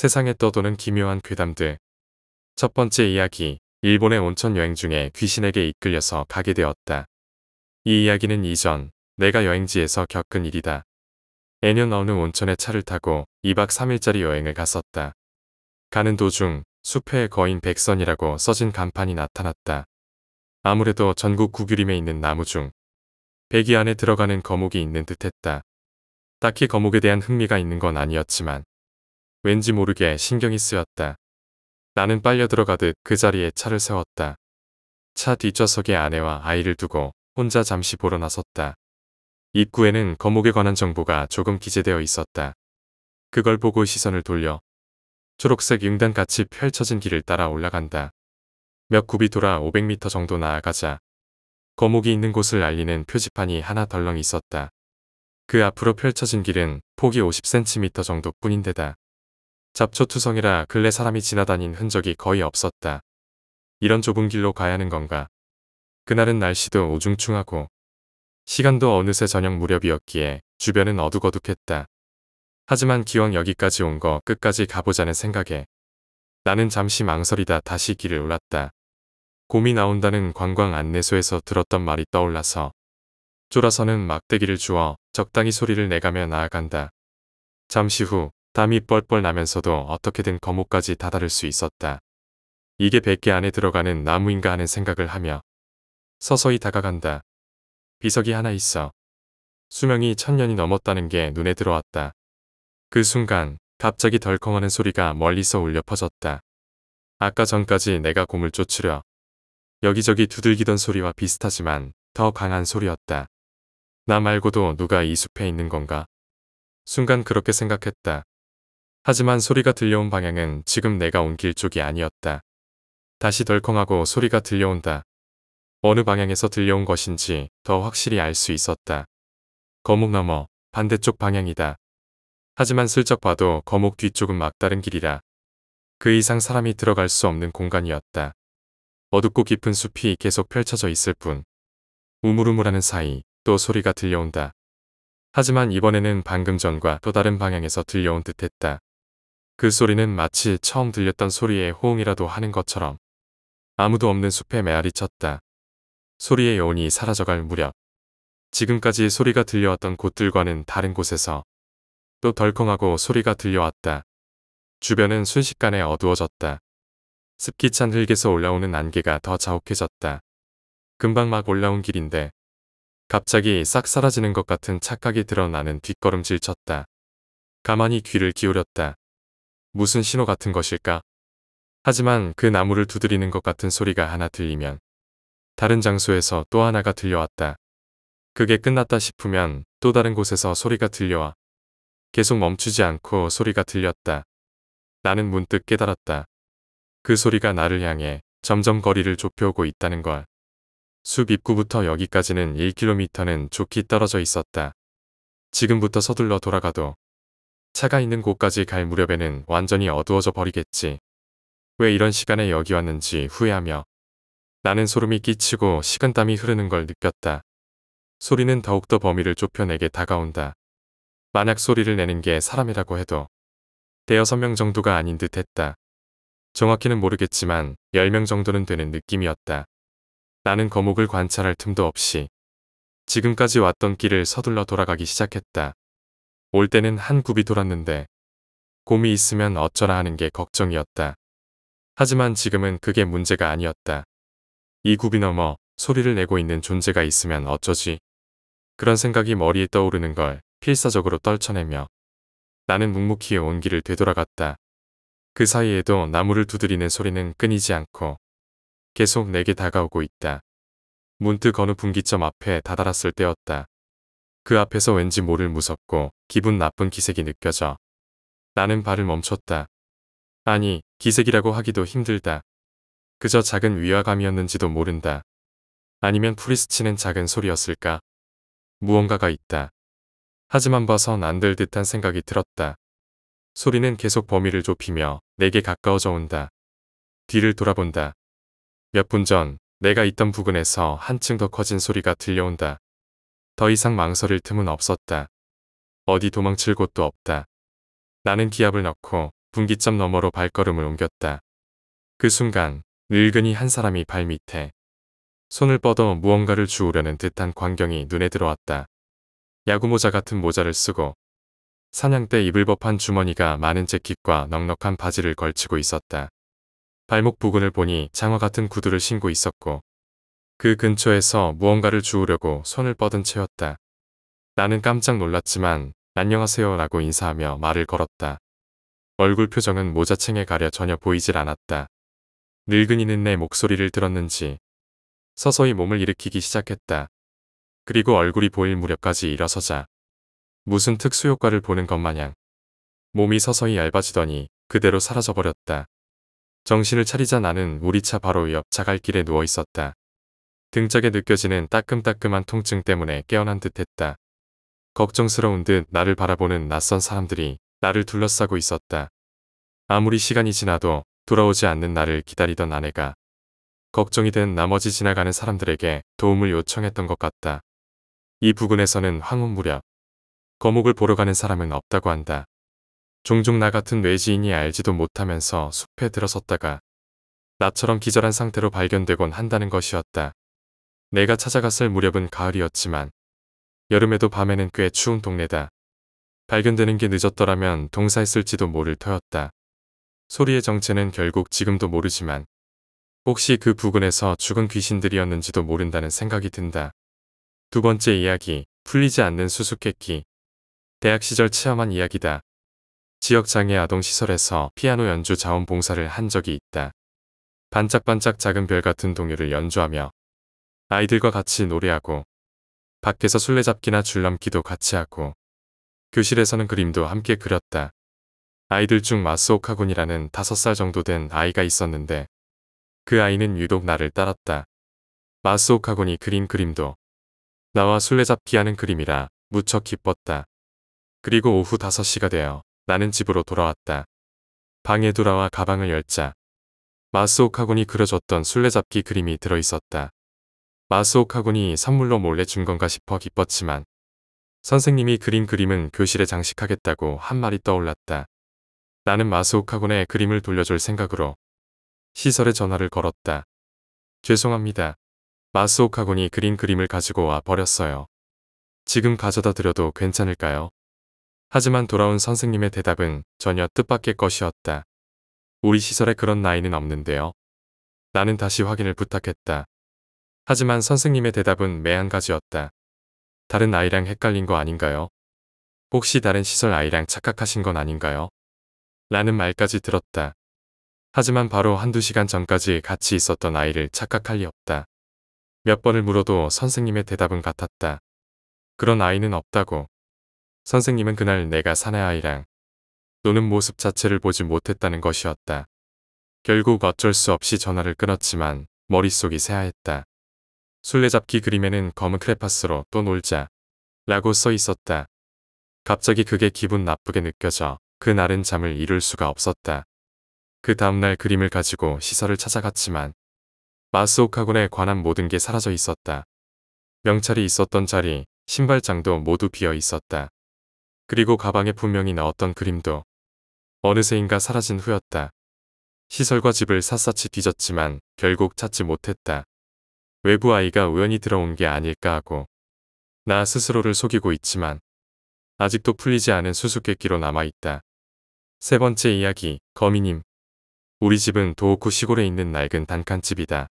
세상에 떠도는 기묘한 괴담들. 첫 번째 이야기, 일본의 온천 여행 중에 귀신에게 이끌려서 가게 되었다. 이 이야기는 이전 내가 여행지에서 겪은 일이다. 애년 어느 온천에 차를 타고 2박 3일짜리 여행을 갔었다. 가는 도중 숲에 거인 백선이라고 써진 간판이 나타났다. 아무래도 전국 구규림에 있는 나무 중 백이 안에 들어가는 거목이 있는 듯했다. 딱히 거목에 대한 흥미가 있는 건 아니었지만 왠지 모르게 신경이 쓰였다. 나는 빨려 들어가듯 그 자리에 차를 세웠다. 차 뒷좌석에 아내와 아이를 두고 혼자 잠시 보러 나섰다. 입구에는 거목에 관한 정보가 조금 기재되어 있었다. 그걸 보고 시선을 돌려 초록색 융단같이 펼쳐진 길을 따라 올라간다. 몇 굽이 돌아 500m 정도 나아가자 거목이 있는 곳을 알리는 표지판이 하나 덜렁 있었다. 그 앞으로 펼쳐진 길은 폭이 50cm 정도뿐인데다. 잡초투성이라 근래 사람이 지나다닌 흔적이 거의 없었다. 이런 좁은 길로 가야 하는 건가. 그날은 날씨도 오중충하고 시간도 어느새 저녁 무렵이었기에 주변은 어둑어둑했다. 하지만 기왕 여기까지 온 거 끝까지 가보자는 생각에 나는 잠시 망설이다 다시 길을 올랐다. 곰이 나온다는 관광 안내소에서 들었던 말이 떠올라서 쫄아서는 막대기를 주어 적당히 소리를 내가며 나아간다. 잠시 후 땀이 뻘뻘 나면서도 어떻게든 거목까지 다다를 수 있었다. 이게 100개 안에 들어가는 나무인가 하는 생각을 하며 서서히 다가간다. 비석이 하나 있어. 수명이 천년이 넘었다는 게 눈에 들어왔다. 그 순간 갑자기 덜컹하는 소리가 멀리서 울려 퍼졌다. 아까 전까지 내가 곰을 쫓으려 여기저기 두들기던 소리와 비슷하지만 더 강한 소리였다. 나 말고도 누가 이 숲에 있는 건가? 순간 그렇게 생각했다. 하지만 소리가 들려온 방향은 지금 내가 온 길 쪽이 아니었다. 다시 덜컹하고 소리가 들려온다. 어느 방향에서 들려온 것인지 더 확실히 알 수 있었다. 거목 넘어 반대쪽 방향이다. 하지만 슬쩍 봐도 거목 뒤쪽은 막다른 길이라 그 이상 사람이 들어갈 수 없는 공간이었다. 어둡고 깊은 숲이 계속 펼쳐져 있을 뿐 우물우물하는 사이 또 소리가 들려온다. 하지만 이번에는 방금 전과 또 다른 방향에서 들려온 듯했다. 그 소리는 마치 처음 들렸던 소리의 호응이라도 하는 것처럼 아무도 없는 숲에 메아리 쳤다. 소리의 여운이 사라져갈 무렵 지금까지 소리가 들려왔던 곳들과는 다른 곳에서 또 덜컹하고 소리가 들려왔다. 주변은 순식간에 어두워졌다. 습기 찬 흙에서 올라오는 안개가 더 자욱해졌다. 금방 막 올라온 길인데 갑자기 싹 사라지는 것 같은 착각이 드러 나는 뒷걸음질 쳤다. 가만히 귀를 기울였다. 무슨 신호 같은 것일까? 하지만 그 나무를 두드리는 것 같은 소리가 하나 들리면 다른 장소에서 또 하나가 들려왔다. 그게 끝났다 싶으면 또 다른 곳에서 소리가 들려와 계속 멈추지 않고 소리가 들렸다. 나는 문득 깨달았다. 그 소리가 나를 향해 점점 거리를 좁혀오고 있다는 걸. 숲 입구부터 여기까지는 1km는 좋게 떨어져 있었다. 지금부터 서둘러 돌아가도 차가 있는 곳까지 갈 무렵에는 완전히 어두워져 버리겠지. 왜 이런 시간에 여기 왔는지 후회하며 나는 소름이 끼치고 식은땀이 흐르는 걸 느꼈다. 소리는 더욱더 범위를 좁혀 내게 다가온다. 만약 소리를 내는 게 사람이라고 해도 대여섯 명 정도가 아닌 듯 했다. 정확히는 모르겠지만 10명 정도는 되는 느낌이었다. 나는 거목을 관찰할 틈도 없이 지금까지 왔던 길을 서둘러 돌아가기 시작했다. 올 때는 한 굽이 돌았는데 곰이 있으면 어쩌라 하는 게 걱정이었다. 하지만 지금은 그게 문제가 아니었다. 이 굽이 넘어 소리를 내고 있는 존재가 있으면 어쩌지? 그런 생각이 머리에 떠오르는 걸 필사적으로 떨쳐내며 나는 묵묵히 온 길을 되돌아갔다. 그 사이에도 나무를 두드리는 소리는 끊이지 않고 계속 내게 다가오고 있다. 문득 어느 분기점 앞에 다다랐을 때였다. 그 앞에서 왠지 모를 무섭고 기분 나쁜 기색이 느껴져. 나는 발을 멈췄다. 아니, 기색이라고 하기도 힘들다. 그저 작은 위화감이었는지도 모른다. 아니면 프리스치는 작은 소리였을까? 무언가가 있다. 하지만 봐선 안 될 듯한 생각이 들었다. 소리는 계속 범위를 좁히며 내게 가까워져 온다. 뒤를 돌아본다. 몇 분 전 내가 있던 부근에서 한층 더 커진 소리가 들려온다. 더 이상 망설일 틈은 없었다. 어디 도망칠 곳도 없다. 나는 기압을 넣고 분기점 너머로 발걸음을 옮겼다. 그 순간 늙은이 한 사람이 발 밑에 손을 뻗어 무언가를 주우려는 듯한 광경이 눈에 들어왔다. 야구모자 같은 모자를 쓰고 사냥 때 입을 법한 주머니가 많은 재킷과 넉넉한 바지를 걸치고 있었다. 발목 부근을 보니 장화 같은 구두를 신고 있었고 그 근처에서 무언가를 주우려고 손을 뻗은 채였다. 나는 깜짝 놀랐지만 안녕하세요 라고 인사하며 말을 걸었다. 얼굴 표정은 모자챙에 가려 전혀 보이질 않았다. 늙은이는 내 목소리를 들었는지 서서히 몸을 일으키기 시작했다. 그리고 얼굴이 보일 무렵까지 일어서자 무슨 특수효과를 보는 것 마냥 몸이 서서히 얇아지더니 그대로 사라져버렸다. 정신을 차리자 나는 우리 차 바로 옆 자갈길에 누워 있었다. 등짝에 느껴지는 따끔따끔한 통증 때문에 깨어난 듯 했다. 걱정스러운 듯 나를 바라보는 낯선 사람들이 나를 둘러싸고 있었다. 아무리 시간이 지나도 돌아오지 않는 나를 기다리던 아내가 걱정이 된 나머지 지나가는 사람들에게 도움을 요청했던 것 같다. 이 부근에서는 황혼 무렵 거목을 보러 가는 사람은 없다고 한다. 종종 나 같은 외지인이 알지도 못하면서 숲에 들어섰다가 나처럼 기절한 상태로 발견되곤 한다는 것이었다. 내가 찾아갔을 무렵은 가을이었지만 여름에도 밤에는 꽤 추운 동네다. 발견되는 게 늦었더라면 동사했을지도 모를 터였다. 소리의 정체는 결국 지금도 모르지만 혹시 그 부근에서 죽은 귀신들이었는지도 모른다는 생각이 든다. 두 번째 이야기, 풀리지 않는 수수께끼. 대학 시절 체험한 이야기다. 지역장애 아동시설에서 피아노 연주 자원봉사를 한 적이 있다. 반짝반짝 작은 별 같은 동요를 연주하며 아이들과 같이 노래하고 밖에서 술래잡기나 줄넘기도 같이 하고 교실에서는 그림도 함께 그렸다. 아이들 중 마스오카군이라는 5살 정도 된 아이가 있었는데 그 아이는 유독 나를 따랐다. 마스오카군이 그린 그림도 나와 술래잡기 하는 그림이라 무척 기뻤다. 그리고 오후 5시가 되어 나는 집으로 돌아왔다. 방에 돌아와 가방을 열자 마스오카군이 그려줬던 술래잡기 그림이 들어있었다. 마스오카군이 선물로 몰래 준 건가 싶어 기뻤지만 선생님이 그린 그림은 교실에 장식하겠다고 한 말이 떠올랐다. 나는 마스오카군의 그림을 돌려줄 생각으로 시설에 전화를 걸었다. 죄송합니다. 마스오카군이 그린 그림을 가지고 와 버렸어요. 지금 가져다 드려도 괜찮을까요? 하지만 돌아온 선생님의 대답은 전혀 뜻밖의 것이었다. 우리 시설에 그런 나이는 없는데요. 나는 다시 확인을 부탁했다. 하지만 선생님의 대답은 매한가지였다. 다른 아이랑 헷갈린 거 아닌가요? 혹시 다른 시설 아이랑 착각하신 건 아닌가요? 라는 말까지 들었다. 하지만 바로 한두 시간 전까지 같이 있었던 아이를 착각할 리 없다. 몇 번을 물어도 선생님의 대답은 같았다. 그런 아이는 없다고. 선생님은 그날 내가 사내 아이랑 노는 모습 자체를 보지 못했다는 것이었다. 결국 어쩔 수 없이 전화를 끊었지만 머릿속이 새하했다. 술래잡기 그림에는 검은 크레파스로 또 놀자 라고 써 있었다. 갑자기 그게 기분 나쁘게 느껴져 그날은 잠을 이룰 수가 없었다. 그 다음날 그림을 가지고 시설을 찾아갔지만 마스오카군에 관한 모든 게 사라져 있었다. 명찰이 있었던 자리, 신발장도 모두 비어 있었다. 그리고 가방에 분명히 넣었던 그림도 어느새인가 사라진 후였다. 시설과 집을 샅샅이 뒤졌지만 결국 찾지 못했다. 외부 아이가 우연히 들어온 게 아닐까 하고 나 스스로를 속이고 있지만 아직도 풀리지 않은 수수께끼로 남아있다. 세 번째 이야기, 거미님. 우리 집은 도호쿠 시골에 있는 낡은 단칸집이다.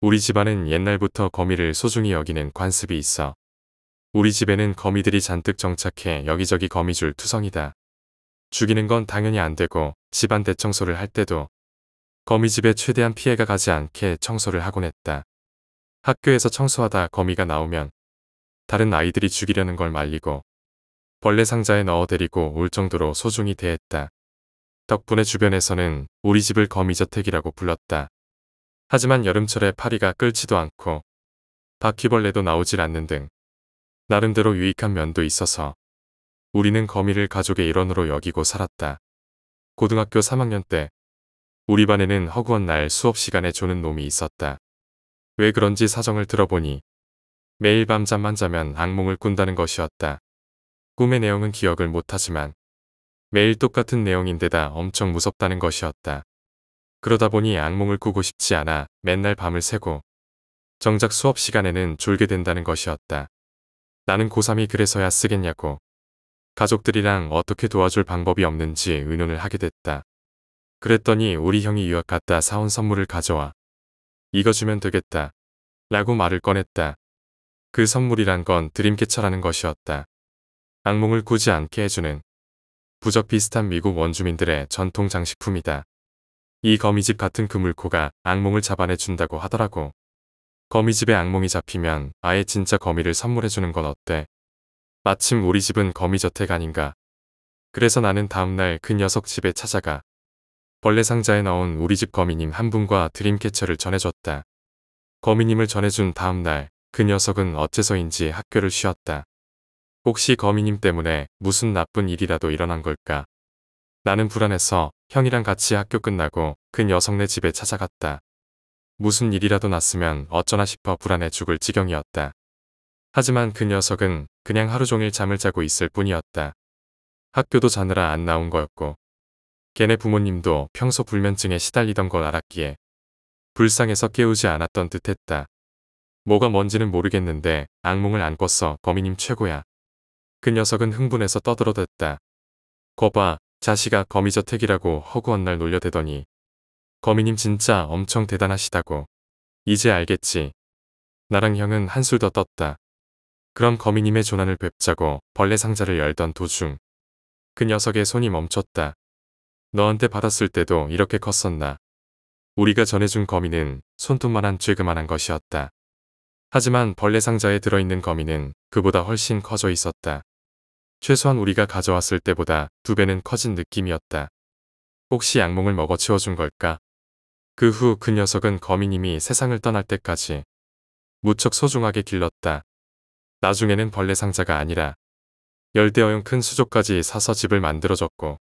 우리 집안은 옛날부터 거미를 소중히 여기는 관습이 있어. 우리 집에는 거미들이 잔뜩 정착해 여기저기 거미줄 투성이다. 죽이는 건 당연히 안 되고 집안 대청소를 할 때도 거미집에 최대한 피해가 가지 않게 청소를 하곤 했다. 학교에서 청소하다 거미가 나오면 다른 아이들이 죽이려는 걸 말리고 벌레 상자에 넣어 데리고 올 정도로 소중히 대했다. 덕분에 주변에서는 우리 집을 거미저택이라고 불렀다. 하지만 여름철에 파리가 끓지도 않고 바퀴벌레도 나오질 않는 등 나름대로 유익한 면도 있어서 우리는 거미를 가족의 일원으로 여기고 살았다. 고등학교 3학년 때 우리 반에는 허구한 날 수업 시간에 조는 놈이 있었다. 왜 그런지 사정을 들어보니 매일 밤잠만 자면 악몽을 꾼다는 것이었다. 꿈의 내용은 기억을 못하지만 매일 똑같은 내용인데다 엄청 무섭다는 것이었다. 그러다 보니 악몽을 꾸고 싶지 않아 맨날 밤을 새고 정작 수업 시간에는 졸게 된다는 것이었다. 나는 고3이 그래서야 쓰겠냐고. 가족들이랑 어떻게 도와줄 방법이 없는지 의논을 하게 됐다. 그랬더니 우리 형이 유학 갔다 사온 선물을 가져와 이거 주면 되겠다. 라고 말을 꺼냈다. 그 선물이란 건 드림캐쳐라는 것이었다. 악몽을 꾸지 않게 해주는 부적 비슷한 미국 원주민들의 전통 장식품이다. 이 거미집 같은 그 물고가 악몽을 잡아내준다고 하더라고. 거미집에 악몽이 잡히면 아예 진짜 거미를 선물해주는 건 어때? 마침 우리 집은 거미저택 아닌가. 그래서 나는 다음날 그 녀석 집에 찾아가 벌레 상자에 넣은 우리 집 거미님 한 분과 드림캐처를 전해줬다. 거미님을 전해준 다음 날 그 녀석은 어째서인지 학교를 쉬었다. 혹시 거미님 때문에 무슨 나쁜 일이라도 일어난 걸까? 나는 불안해서 형이랑 같이 학교 끝나고 그 녀석네 집에 찾아갔다. 무슨 일이라도 났으면 어쩌나 싶어 불안해 죽을 지경이었다. 하지만 그 녀석은 그냥 하루 종일 잠을 자고 있을 뿐이었다. 학교도 자느라 안 나온 거였고 걔네 부모님도 평소 불면증에 시달리던 걸 알았기에 불쌍해서 깨우지 않았던 듯했다. 뭐가 뭔지는 모르겠는데 악몽을 안 꿨어 거미님 최고야. 그 녀석은 흥분해서 떠들어댔다. 거봐 자식아 거미저택이라고 허구한 날 놀려대더니 거미님 진짜 엄청 대단하시다고. 이제 알겠지. 나랑 형은 한술 더 떴다. 그럼 거미님의 조난을 뵙자고 벌레 상자를 열던 도중 그 녀석의 손이 멈췄다. 너한테 받았을 때도 이렇게 컸었나. 우리가 전해준 거미는 손톱만한 쬐그만한 것이었다. 하지만 벌레 상자에 들어있는 거미는 그보다 훨씬 커져 있었다. 최소한 우리가 가져왔을 때보다 두 배는 커진 느낌이었다. 혹시 악몽을 먹어 치워준 걸까? 그 후그 그 녀석은 거미님이 세상을 떠날 때까지 무척 소중하게 길렀다. 나중에는 벌레 상자가 아니라 열대어용 큰 수족까지 사서 집을 만들어줬고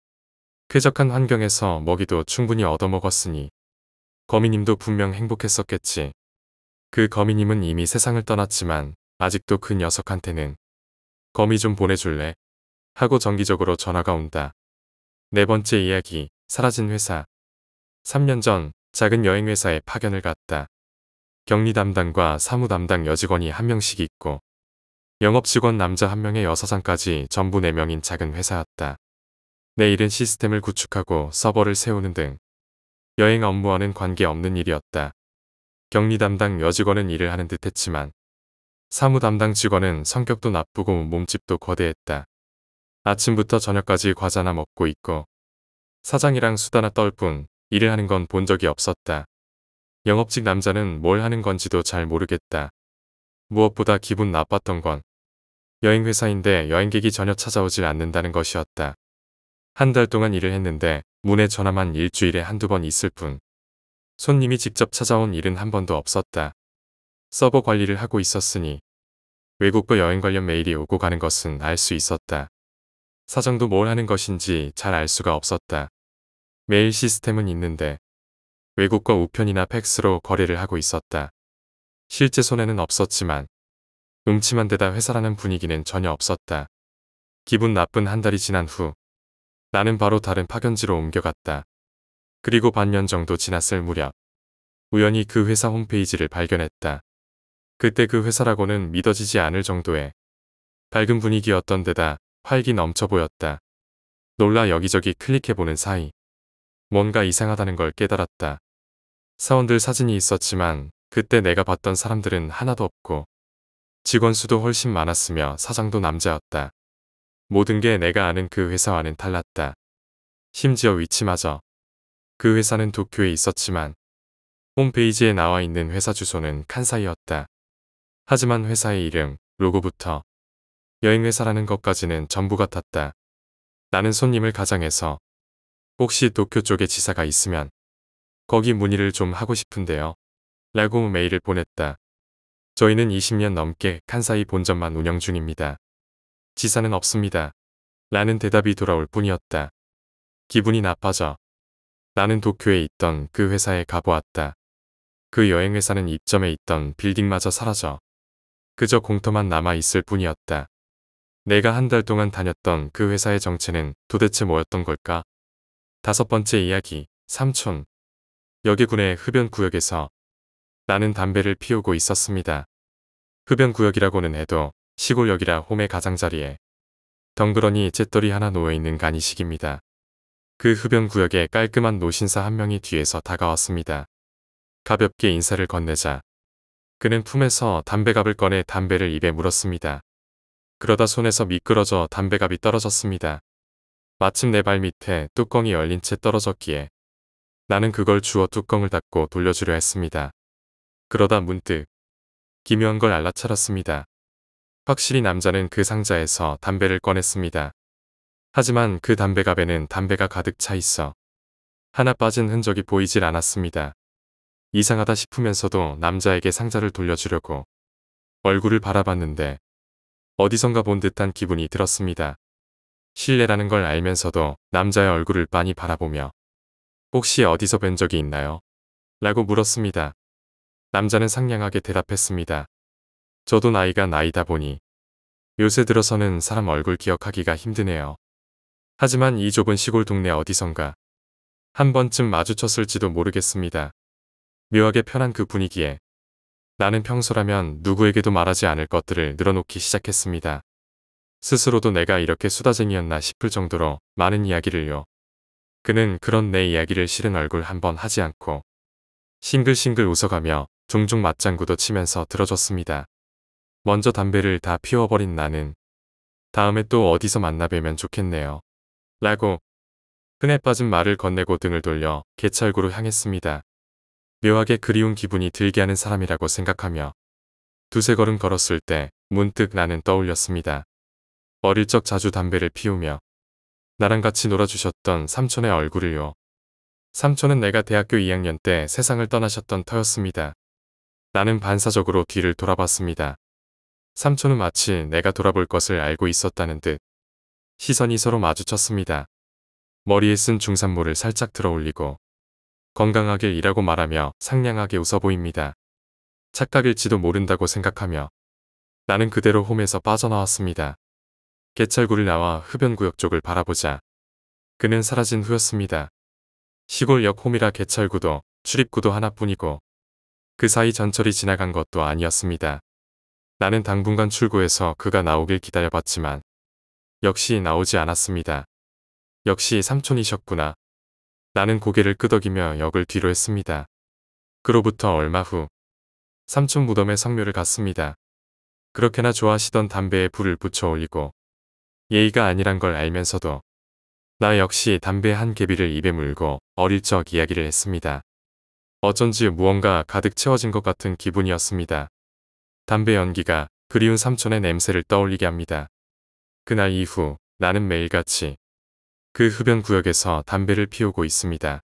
쾌적한 환경에서 먹이도 충분히 얻어먹었으니 거미님도 분명 행복했었겠지. 그 거미님은 이미 세상을 떠났지만 아직도 그 녀석한테는 거미 좀 보내줄래? 하고 정기적으로 전화가 온다. 네 번째 이야기, 사라진 회사. 3년 전 작은 여행회사에 파견을 갔다. 격리 담당과 사무 담당 여직원이 한 명씩 있고 영업 직원 남자 한 명에 여사장까지 전부 네명인 작은 회사였다. 내일은 시스템을 구축하고 서버를 세우는 등 여행 업무와는 관계없는 일이었다. 격리 담당 여직원은 일을 하는 듯 했지만 사무 담당 직원은 성격도 나쁘고 몸집도 거대했다. 아침부터 저녁까지 과자나 먹고 있고 사장이랑 수다나 떨 뿐 일을 하는 건 본 적이 없었다. 영업직 남자는 뭘 하는 건지도 잘 모르겠다. 무엇보다 기분 나빴던 건 여행회사인데 여행객이 전혀 찾아오질 않는다는 것이었다. 한달 동안 일을 했는데 문에 전화만 일주일에 한두 번 있을 뿐. 손님이 직접 찾아온 일은 한 번도 없었다. 서버 관리를 하고 있었으니 외국과 여행 관련 메일이 오고 가는 것은 알 수 있었다. 사정도뭘 하는 것인지 잘 알 수가 없었다. 메일 시스템은 있는데 외국과 우편이나 팩스로 거래를 하고 있었다. 실제 손해는 없었지만 음침한 데다 회사라는 분위기는 전혀 없었다. 기분 나쁜 한 달이 지난 후 나는 바로 다른 파견지로 옮겨갔다. 그리고 반년 정도 지났을 무렵 우연히 그 회사 홈페이지를 발견했다. 그때 그 회사라고는 믿어지지 않을 정도의 밝은 분위기였던 데다 활기 넘쳐 보였다. 놀라 여기저기 클릭해보는 사이 뭔가 이상하다는 걸 깨달았다. 사원들 사진이 있었지만 그때 내가 봤던 사람들은 하나도 없고 직원 수도 훨씬 많았으며 사장도 남자였다. 모든 게 내가 아는 그 회사와는 달랐다. 심지어 위치마저. 그 회사는 도쿄에 있었지만 홈페이지에 나와 있는 회사 주소는 칸사이였다. 하지만 회사의 이름, 로고부터 여행회사라는 것까지는 전부 같았다. 나는 손님을 가장해서 혹시 도쿄 쪽에 지사가 있으면 거기 문의를 좀 하고 싶은데요. 라고 메일을 보냈다. 저희는 20년 넘게 칸사이 본점만 운영 중입니다. 지사는 없습니다. 라는 대답이 돌아올 뿐이었다. 기분이 나빠져. 나는 도쿄에 있던 그 회사에 가보았다. 그 여행회사는 입점에 있던 빌딩마저 사라져. 그저 공터만 남아있을 뿐이었다. 내가 한 달 동안 다녔던 그 회사의 정체는 도대체 뭐였던 걸까? 다섯 번째 이야기, 삼촌. 여기군의 흡연구역에서 나는 담배를 피우고 있었습니다. 흡연구역이라고는 해도 시골역이라 홈의 가장자리에 덩그러니 잿돌이 하나 놓여있는 간이식입니다. 그 흡연 구역에 깔끔한 노신사 한 명이 뒤에서 다가왔습니다. 가볍게 인사를 건네자 그는 품에서 담배갑을 꺼내 담배를 입에 물었습니다. 그러다 손에서 미끄러져 담배갑이 떨어졌습니다. 마침 내 발 밑에 뚜껑이 열린 채 떨어졌기에 나는 그걸 주워 뚜껑을 닫고 돌려주려 했습니다. 그러다 문득 기묘한 걸알라차렸습니다 확실히 남자는 그 상자에서 담배를 꺼냈습니다. 하지만 그 담배갑에는 담배가 가득 차 있어 하나 빠진 흔적이 보이질 않았습니다. 이상하다 싶으면서도 남자에게 상자를 돌려주려고 얼굴을 바라봤는데 어디선가 본 듯한 기분이 들었습니다. 실례라는 걸 알면서도 남자의 얼굴을 빤히 바라보며 혹시 어디서 뵌 적이 있나요? 라고 물었습니다. 남자는 상냥하게 대답했습니다. 저도 나이가 나이다 보니 요새 들어서는 사람 얼굴 기억하기가 힘드네요. 하지만 이 좁은 시골 동네 어디선가 한 번쯤 마주쳤을지도 모르겠습니다. 묘하게 편한 그 분위기에 나는 평소라면 누구에게도 말하지 않을 것들을 늘어놓기 시작했습니다. 스스로도 내가 이렇게 수다쟁이였나 싶을 정도로 많은 이야기를요. 그는 그런 내 이야기를 싫은 얼굴 한 번 하지 않고 싱글싱글 웃어가며 종종 맞장구도 치면서 들어줬습니다. 먼저 담배를 다 피워버린 나는 다음에 또 어디서 만나뵈면 좋겠네요. 라고 흔해 빠진 말을 건네고 등을 돌려 개찰구로 향했습니다. 묘하게 그리운 기분이 들게 하는 사람이라고 생각하며 두세 걸음 걸었을 때 문득 나는 떠올렸습니다. 어릴 적 자주 담배를 피우며 나랑 같이 놀아주셨던 삼촌의 얼굴을요. 삼촌은 내가 대학교 2학년 때 세상을 떠나셨던 터였습니다. 나는 반사적으로 뒤를 돌아봤습니다. 삼촌은 마치 내가 돌아볼 것을 알고 있었다는 듯 시선이 서로 마주쳤습니다. 머리에 쓴 중산모를 살짝 들어 올리고 건강하게 일하고 말하며 상냥하게 웃어 보입니다. 착각일지도 모른다고 생각하며 나는 그대로 홈에서 빠져나왔습니다. 개찰구를 나와 흡연구역 쪽을 바라보자 그는 사라진 후였습니다. 시골역 홈이라 개찰구도 출입구도 하나뿐이고 그 사이 전철이 지나간 것도 아니었습니다. 나는 당분간 출구에서 그가 나오길 기다려봤지만 역시 나오지 않았습니다. 역시 삼촌이셨구나. 나는 고개를 끄덕이며 역을 뒤로 했습니다. 그로부터 얼마 후 삼촌 무덤의 성묘를 갔습니다. 그렇게나 좋아하시던 담배에 불을 붙여 올리고 예의가 아니란 걸 알면서도 나 역시 담배 한 개비를 입에 물고 어릴 적 이야기를 했습니다. 어쩐지 무언가 가득 채워진 것 같은 기분이었습니다. 담배 연기가 그리운 삼촌의 냄새를 떠올리게 합니다. 그날 이후 나는 매일같이 그 흡연 구역에서 담배를 피우고 있습니다.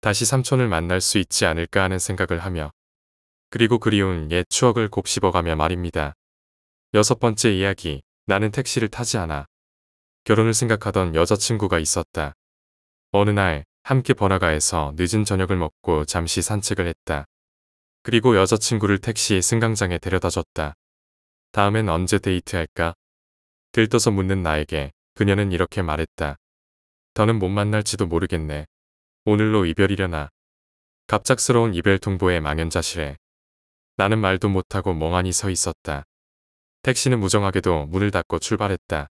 다시 삼촌을 만날 수 있지 않을까 하는 생각을 하며 그리고 그리운 옛 추억을 곱씹어가며 말입니다. 여섯 번째 이야기 나는 택시를 타지 않아. 결혼을 생각하던 여자친구가 있었다. 어느 날 함께 번화가에서 늦은 저녁을 먹고 잠시 산책을 했다. 그리고 여자친구를 택시 승강장에 데려다줬다. 다음엔 언제 데이트할까? 들떠서 묻는 나에게 그녀는 이렇게 말했다. 더는 못 만날지도 모르겠네. 오늘로 이별이려나. 갑작스러운 이별 통보에 망연자실해. 나는 말도 못하고 멍하니 서 있었다. 택시는 무정하게도 문을 닫고 출발했다.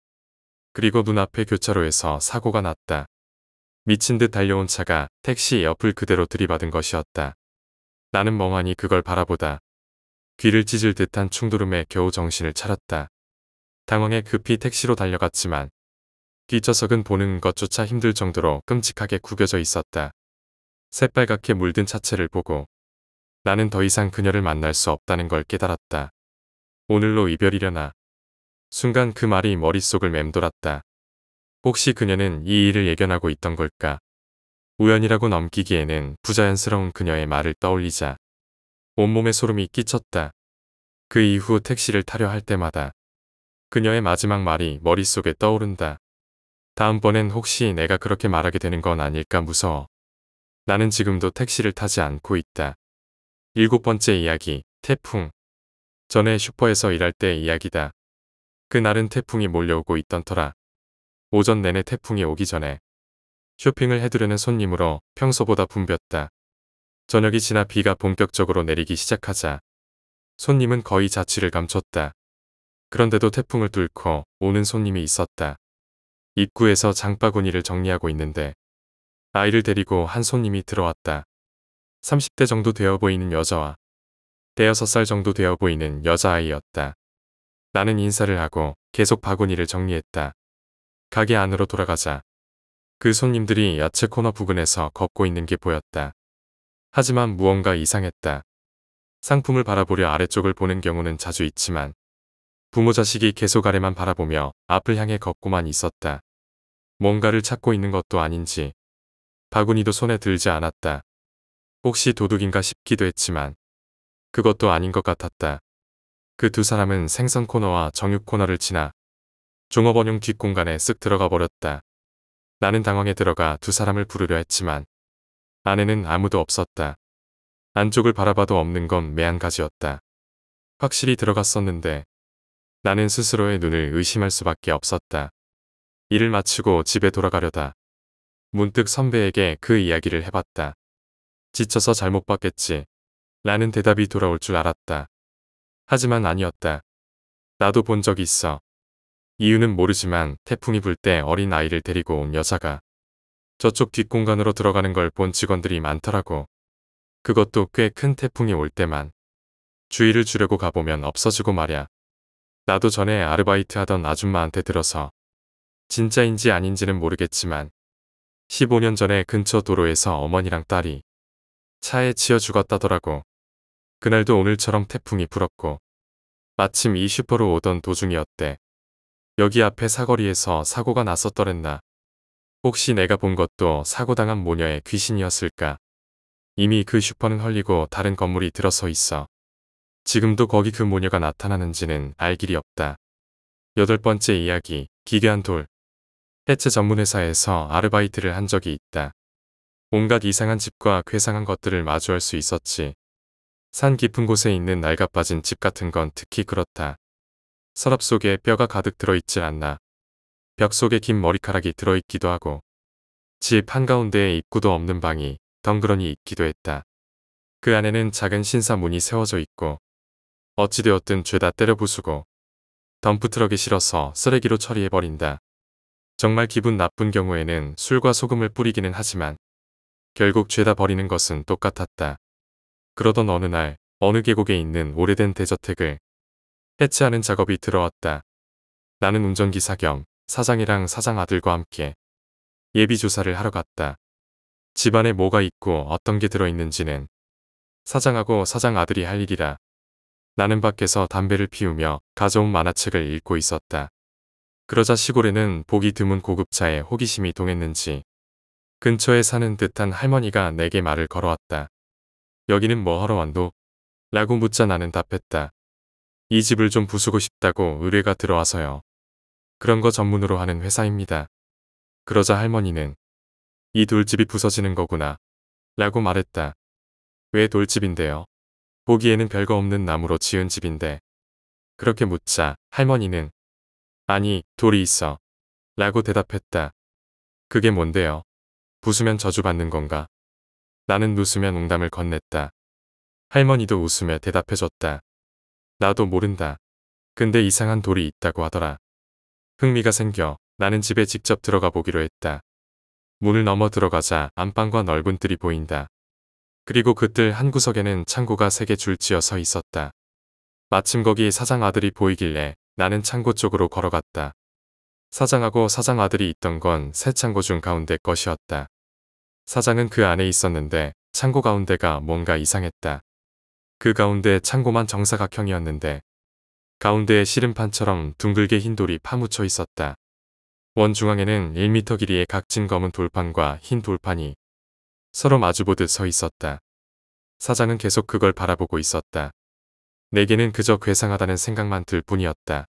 그리고 눈앞에 교차로에서 사고가 났다. 미친 듯 달려온 차가 택시 옆을 그대로 들이받은 것이었다. 나는 멍하니 그걸 바라보다 귀를 찢을 듯한 충돌음에 겨우 정신을 차렸다. 당황해 급히 택시로 달려갔지만 뒷좌석은 보는 것조차 힘들 정도로 끔찍하게 구겨져 있었다. 새빨갛게 물든 차체를 보고 나는 더 이상 그녀를 만날 수 없다는 걸 깨달았다. 오늘로 이별이려나. 순간 그 말이 머릿속을 맴돌았다. 혹시 그녀는 이 일을 예견하고 있던 걸까? 우연이라고 넘기기에는 부자연스러운 그녀의 말을 떠올리자 온몸에 소름이 끼쳤다. 그 이후 택시를 타려 할 때마다 그녀의 마지막 말이 머릿속에 떠오른다. 다음번엔 혹시 내가 그렇게 말하게 되는 건 아닐까 무서워. 나는 지금도 택시를 타지 않고 있다. 일곱 번째 이야기, 태풍. 전에 슈퍼에서 일할 때 이야기다. 그날은 태풍이 몰려오고 있던 터라. 오전 내내 태풍이 오기 전에 쇼핑을 해두려는 손님으로 평소보다 붐볐다. 저녁이 지나 비가 본격적으로 내리기 시작하자 손님은 거의 자취를 감췄다. 그런데도 태풍을 뚫고 오는 손님이 있었다. 입구에서 장바구니를 정리하고 있는데 아이를 데리고 한 손님이 들어왔다. 30대 정도 되어 보이는 여자와 대여섯 살 정도 되어 보이는 여자아이였다. 나는 인사를 하고 계속 바구니를 정리했다. 가게 안으로 돌아가자 그 손님들이 야채 코너 부근에서 걷고 있는 게 보였다. 하지만 무언가 이상했다. 상품을 바라보려 아래쪽을 보는 경우는 자주 있지만 부모 자식이 계속 아래만 바라보며 앞을 향해 걷고만 있었다. 뭔가를 찾고 있는 것도 아닌지 바구니도 손에 들지 않았다. 혹시 도둑인가 싶기도 했지만 그것도 아닌 것 같았다. 그 두 사람은 생선 코너와 정육 코너를 지나 종업원용 뒷공간에 쓱 들어가 버렸다. 나는 당황해 들어가 두 사람을 부르려 했지만 안에는 아무도 없었다. 안쪽을 바라봐도 없는 건 매한가지였다. 확실히 들어갔었는데 나는 스스로의 눈을 의심할 수밖에 없었다. 일을 마치고 집에 돌아가려다. 문득 선배에게 그 이야기를 해봤다. 지쳐서 잘못 봤겠지. 라는 대답이 돌아올 줄 알았다. 하지만 아니었다. 나도 본 적 있어. 이유는 모르지만 태풍이 불 때 어린 아이를 데리고 온 여자가 저쪽 뒷공간으로 들어가는 걸 본 직원들이 많더라고. 그것도 꽤 큰 태풍이 올 때만. 주의를 주려고 가보면 없어지고 말야. 나도 전에 아르바이트 하던 아줌마한테 들어서 진짜인지 아닌지는 모르겠지만 15년 전에 근처 도로에서 어머니랑 딸이 차에 치여 죽었다더라고. 그날도 오늘처럼 태풍이 불었고 마침 이 슈퍼로 오던 도중이었대. 여기 앞에 사거리에서 사고가 났었더랬나. 혹시 내가 본 것도 사고당한 모녀의 귀신이었을까. 이미 그 슈퍼는 헐리고 다른 건물이 들어서 있어. 지금도 거기 그 모녀가 나타나는지는 알 길이 없다. 여덟 번째 이야기, 기괴한 돌. 해체 전문회사에서 아르바이트를 한 적이 있다. 온갖 이상한 집과 괴상한 것들을 마주할 수 있었지. 산 깊은 곳에 있는 낡아빠진 집 같은 건 특히 그렇다. 서랍 속에 뼈가 가득 들어있지 않나. 벽 속에 긴 머리카락이 들어있기도 하고 집 한가운데에 입구도 없는 방이 덩그러니 있기도 했다. 그 안에는 작은 신사문이 세워져 있고 어찌되었든 죄다 때려 부수고 덤프트럭에 실어서 쓰레기로 처리해버린다. 정말 기분 나쁜 경우에는 술과 소금을 뿌리기는 하지만 결국 죄다 버리는 것은 똑같았다. 그러던 어느 날 어느 계곡에 있는 오래된 대저택을 해체하는 작업이 들어왔다. 나는 운전기사 겸 사장이랑 사장 아들과 함께 예비조사를 하러 갔다. 집안에 뭐가 있고 어떤 게 들어있는지는 사장하고 사장 아들이 할 일이라 나는 밖에서 담배를 피우며 가져온 만화책을 읽고 있었다. 그러자 시골에는 보기 드문 고급차에 호기심이 동했는지 근처에 사는 듯한 할머니가 내게 말을 걸어왔다. 여기는 뭐 하러 왔노? 라고 묻자 나는 답했다. 이 집을 좀 부수고 싶다고 의뢰가 들어와서요. 그런 거 전문으로 하는 회사입니다. 그러자 할머니는 이 돌집이 부서지는 거구나 라고 말했다. 왜 돌집인데요? 보기에는 별거 없는 나무로 지은 집인데 그렇게 묻자 할머니는 아니 돌이 있어 라고 대답했다. 그게 뭔데요? 부수면 저주받는 건가? 나는 웃으면웅담을 건넸다. 할머니도 웃으며 대답해줬다. 나도 모른다. 근데 이상한 돌이 있다고 하더라. 흥미가 생겨 나는 집에 직접 들어가 보기로 했다. 문을 넘어 들어가자 안방과 넓은 뜰이 보인다. 그리고 그 뜰 한구석에는 창고가 세 개 줄지어 서 있었다. 마침 거기 사장 아들이 보이길래 나는 창고 쪽으로 걸어갔다. 사장하고 사장 아들이 있던 건 새 창고 중 가운데 것이었다. 사장은 그 안에 있었는데 창고 가운데가 뭔가 이상했다. 그 가운데 창고만 정사각형이었는데 가운데에 시름판처럼 둥글게 흰 돌이 파묻혀 있었다. 원 중앙에는 1미터 길이의 각진 검은 돌판과 흰 돌판이 서로 마주보듯 서 있었다. 사장은 계속 그걸 바라보고 있었다. 내게는 그저 괴상하다는 생각만 들 뿐이었다.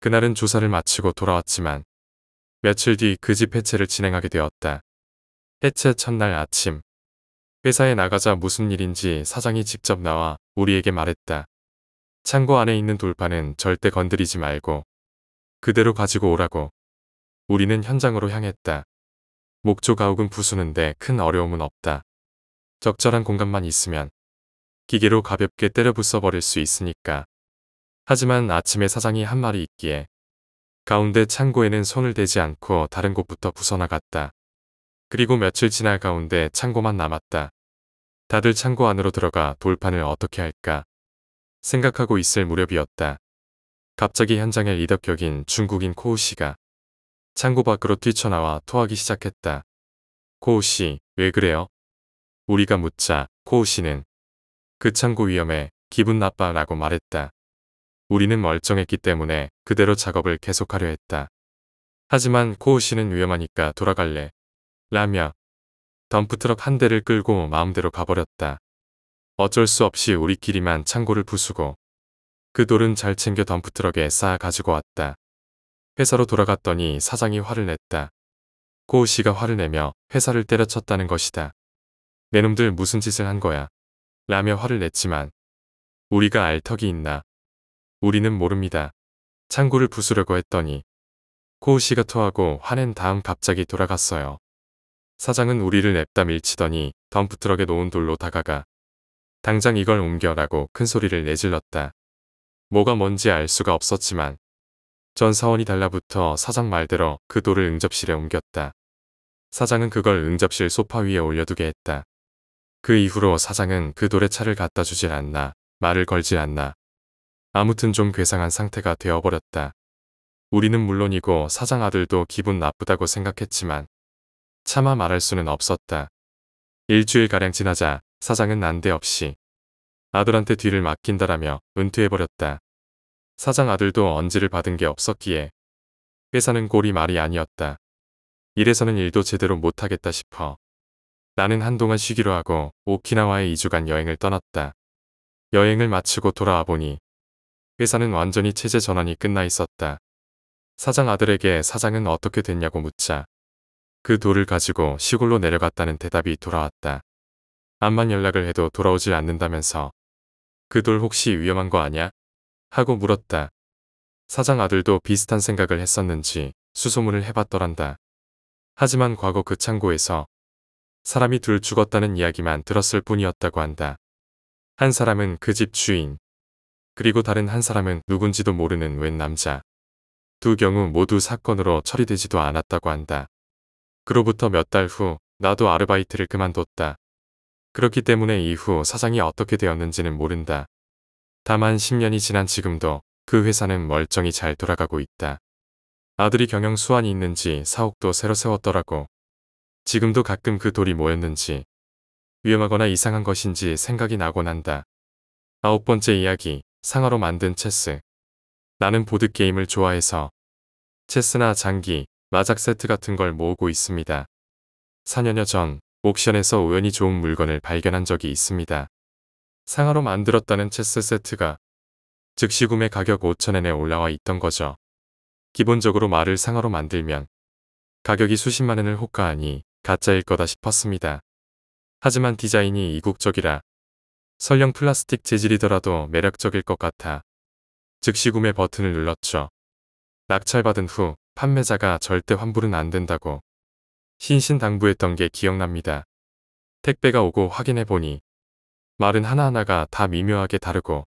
그날은 조사를 마치고 돌아왔지만 며칠 뒤 그 집 해체를 진행하게 되었다. 해체 첫날 아침 회사에 나가자 무슨 일인지 사장이 직접 나와 우리에게 말했다. 창고 안에 있는 돌판은 절대 건드리지 말고 그대로 가지고 오라고. 우리는 현장으로 향했다. 목조 가옥은 부수는데 큰 어려움은 없다. 적절한 공간만 있으면 기계로 가볍게 때려 부숴버릴 수 있으니까. 하지만 아침에 사장이 한 말이 있기에 가운데 창고에는 손을 대지 않고 다른 곳부터 부숴나갔다. 그리고 며칠 지나 가운데 창고만 남았다. 다들 창고 안으로 들어가 돌판을 어떻게 할까 생각하고 있을 무렵이었다. 갑자기 현장에 이덕격인 중국인 코우 씨가 창고 밖으로 뛰쳐나와 토하기 시작했다. 코우 씨, 왜 그래요? 우리가 묻자 코우 씨는 그 창고 위험해 기분 나빠라고 말했다. 우리는 멀쩡했기 때문에 그대로 작업을 계속하려 했다. 하지만 코우 씨는 위험하니까 돌아갈래. 라며 덤프트럭 한 대를 끌고 마음대로 가버렸다. 어쩔 수 없이 우리끼리만 창고를 부수고 그 돌은 잘 챙겨 덤프트럭에 쌓아 가지고 왔다. 회사로 돌아갔더니 사장이 화를 냈다. 고우 씨가 화를 내며 회사를 때려쳤다는 것이다. 내놈들 무슨 짓을 한 거야. 라며 화를 냈지만 우리가 알턱이 있나. 우리는 모릅니다. 창고를 부수려고 했더니 고우 씨가 토하고 화낸 다음 갑자기 돌아갔어요. 사장은 우리를 냅다 밀치더니 덤프트럭에 놓은 돌로 다가가 당장 이걸 옮겨라고 큰 소리를 내질렀다. 뭐가 뭔지 알 수가 없었지만 전 사원이 달라붙어 사장 말대로 그 돌을 응접실에 옮겼다. 사장은 그걸 응접실 소파 위에 올려두게 했다. 그 이후로 사장은 그 돌에 차를 갖다 주질 않나 말을 걸질 않나 아무튼 좀 괴상한 상태가 되어버렸다. 우리는 물론이고 사장 아들도 기분 나쁘다고 생각했지만 차마 말할 수는 없었다. 일주일가량 지나자 사장은 난데없이 아들한테 뒤를 맡긴다라며 은퇴해버렸다. 사장 아들도 언지를 받은 게 없었기에 회사는 꼴이 말이 아니었다. 이래서는 일도 제대로 못하겠다 싶어. 나는 한동안 쉬기로 하고 오키나와에 2주간 여행을 떠났다. 여행을 마치고 돌아와 보니 회사는 완전히 체제 전환이 끝나 있었다. 사장 아들에게 사장은 어떻게 됐냐고 묻자 그 돌을 가지고 시골로 내려갔다는 대답이 돌아왔다. 암만 연락을 해도 돌아오질 않는다면서 그 돌 혹시 위험한 거 아냐? 하고 물었다. 사장 아들도 비슷한 생각을 했었는지 수소문을 해봤더란다. 하지만 과거 그 창고에서 사람이 둘 죽었다는 이야기만 들었을 뿐이었다고 한다. 한 사람은 그 집 주인, 그리고 다른 한 사람은 누군지도 모르는 웬 남자. 두 경우 모두 사건으로 처리되지도 않았다고 한다. 그로부터 몇 달 후 나도 아르바이트를 그만뒀다. 그렇기 때문에 이후 사장이 어떻게 되었는지는 모른다. 다만 10년이 지난 지금도 그 회사는 멀쩡히 잘 돌아가고 있다. 아들이 경영 수완이 있는지 사옥도 새로 세웠더라고. 지금도 가끔 그 돌이 뭐였는지 위험하거나 이상한 것인지 생각이 나곤 한다. 아홉 번째 이야기, 상어로 만든 체스. 나는 보드게임을 좋아해서 체스나 장기, 마작 세트 같은 걸 모으고 있습니다. 4년여 전 옥션에서 우연히 좋은 물건을 발견한 적이 있습니다. 상하로 만들었다는 체스 세트가 즉시 구매 가격 5천엔에 올라와 있던 거죠. 기본적으로 말을 상하로 만들면 가격이 수십만 엔을 호가하니 가짜일 거다 싶었습니다. 하지만 디자인이 이국적이라 설령 플라스틱 재질이더라도 매력적일 것 같아 즉시 구매 버튼을 눌렀죠. 낙찰받은 후 판매자가 절대 환불은 안 된다고 신신당부했던 게 기억납니다. 택배가 오고 확인해보니 말은 하나하나가 다 미묘하게 다르고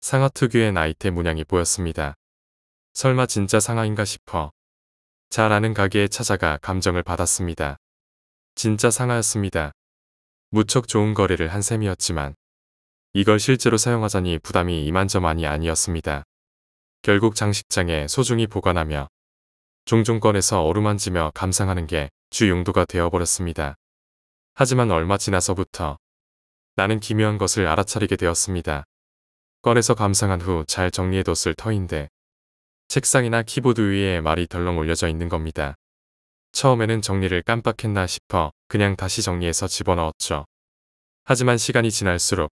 상하 특유의 나이테 문양이 보였습니다. 설마 진짜 상하인가 싶어 잘 아는 가게에 찾아가 감정을 받았습니다. 진짜 상하였습니다. 무척 좋은 거래를 한 셈이었지만 이걸 실제로 사용하자니 부담이 이만저만이 아니었습니다. 결국 장식장에 소중히 보관하며 종종 꺼내서 어루만지며 감상하는 게 주 용도가 되어버렸습니다. 하지만 얼마 지나서부터 나는 기묘한 것을 알아차리게 되었습니다. 꺼내서 감상한 후 잘 정리해뒀을 터인데 책상이나 키보드 위에 말이 덜렁 올려져 있는 겁니다. 처음에는 정리를 깜빡했나 싶어 그냥 다시 정리해서 집어넣었죠. 하지만 시간이 지날수록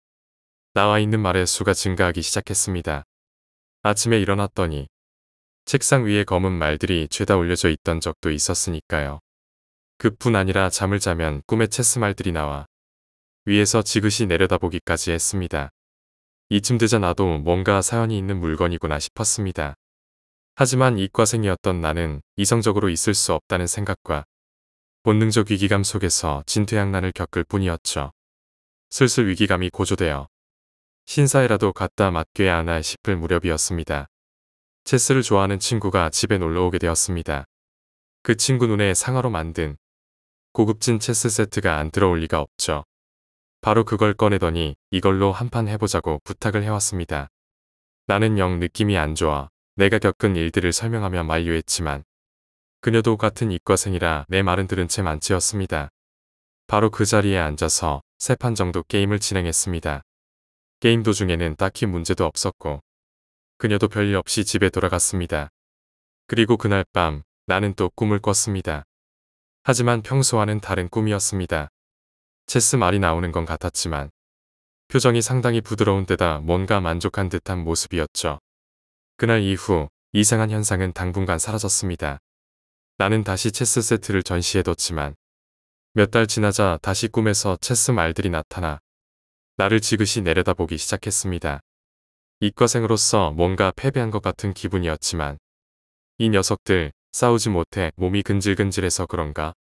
나와 있는 말의 수가 증가하기 시작했습니다. 아침에 일어났더니 책상 위에 검은 말들이 죄다 올려져 있던 적도 있었으니까요. 그뿐 아니라 잠을 자면 꿈에 체스 말들이 나와 위에서 지그시 내려다보기까지 했습니다. 이쯤 되자 나도 뭔가 사연이 있는 물건이구나 싶었습니다. 하지만 이과생이었던 나는 이성적으로 있을 수 없다는 생각과 본능적 위기감 속에서 진퇴양난을 겪을 뿐이었죠. 슬슬 위기감이 고조되어 신사에라도 갖다 맡겨야 하나 싶을 무렵이었습니다. 체스를 좋아하는 친구가 집에 놀러오게 되었습니다. 그 친구 눈에 상어로 만든 고급진 체스 세트가 안 들어올 리가 없죠. 바로 그걸 꺼내더니 이걸로 한 판 해보자고 부탁을 해왔습니다. 나는 영 느낌이 안 좋아 내가 겪은 일들을 설명하며 만류했지만 그녀도 같은 이과생이라 내 말은 들은 채 만치였습니다. 바로 그 자리에 앉아서 세 판 정도 게임을 진행했습니다. 게임 도중에는 딱히 문제도 없었고 그녀도 별일 없이 집에 돌아갔습니다. 그리고 그날 밤 나는 또 꿈을 꿨습니다. 하지만 평소와는 다른 꿈이었습니다. 체스 말이 나오는 건 같았지만 표정이 상당히 부드러운 데다 뭔가 만족한 듯한 모습이었죠. 그날 이후 이상한 현상은 당분간 사라졌습니다. 나는 다시 체스 세트를 전시해뒀지만 몇 달 지나자 다시 꿈에서 체스 말들이 나타나 나를 지그시 내려다보기 시작했습니다. 이과생으로서 뭔가 패배한 것 같은 기분이었지만 이 녀석들 싸우지 못해 몸이 근질근질해서 그런가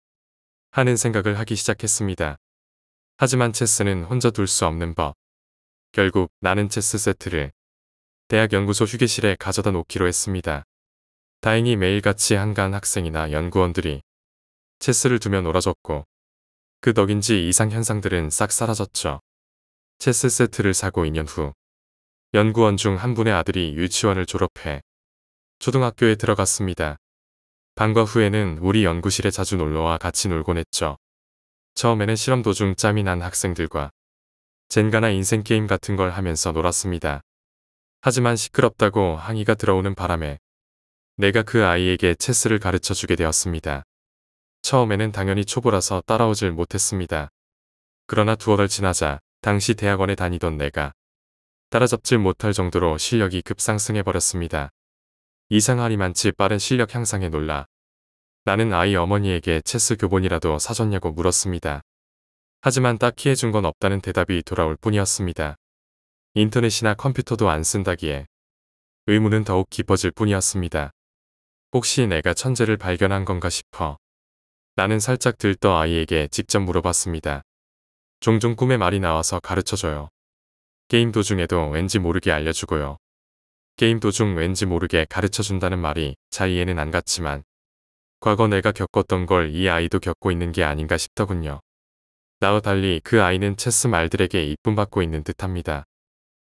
하는 생각을 하기 시작했습니다. 하지만 체스는 혼자 둘 수 없는 법. 결국 나는 체스 세트를 대학 연구소 휴게실에 가져다 놓기로 했습니다. 다행히 매일같이 한가한 학생이나 연구원들이 체스를 두면 놀아줬고 그 덕인지 이상 현상들은 싹 사라졌죠. 체스 세트를 사고 2년 후 연구원 중 한 분의 아들이 유치원을 졸업해 초등학교에 들어갔습니다. 방과 후에는 우리 연구실에 자주 놀러와 같이 놀곤 했죠. 처음에는 실험 도중 짬이 난 학생들과 젠가나 인생게임 같은 걸 하면서 놀았습니다. 하지만 시끄럽다고 항의가 들어오는 바람에 내가 그 아이에게 체스를 가르쳐 주게 되었습니다. 처음에는 당연히 초보라서 따라오질 못했습니다. 그러나 두어 달 지나자 당시 대학원에 다니던 내가 따라잡질 못할 정도로 실력이 급상승해버렸습니다. 이상하리만치 빠른 실력 향상에 놀라 나는 아이 어머니에게 체스 교본이라도 사줬냐고 물었습니다. 하지만 딱히 해준 건 없다는 대답이 돌아올 뿐이었습니다. 인터넷이나 컴퓨터도 안 쓴다기에 의문은 더욱 깊어질 뿐이었습니다. 혹시 내가 천재를 발견한 건가 싶어 나는 살짝 들떠 아이에게 직접 물어봤습니다. 종종 꿈에 말이 나와서 가르쳐줘요. 게임 도중에도 왠지 모르게 알려주고요. 게임 도중 왠지 모르게 가르쳐준다는 말이 잘 이해는 안 갔지만 과거 내가 겪었던 걸 이 아이도 겪고 있는 게 아닌가 싶더군요. 나와 달리 그 아이는 체스 말들에게 이쁨받고 있는 듯합니다.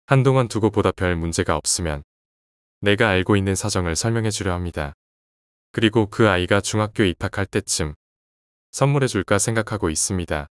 한동안 두고 보다 별 문제가 없으면 내가 알고 있는 사정을 설명해 주려 합니다. 그리고 그 아이가 중학교 입학할 때쯤 선물해 줄까 생각하고 있습니다.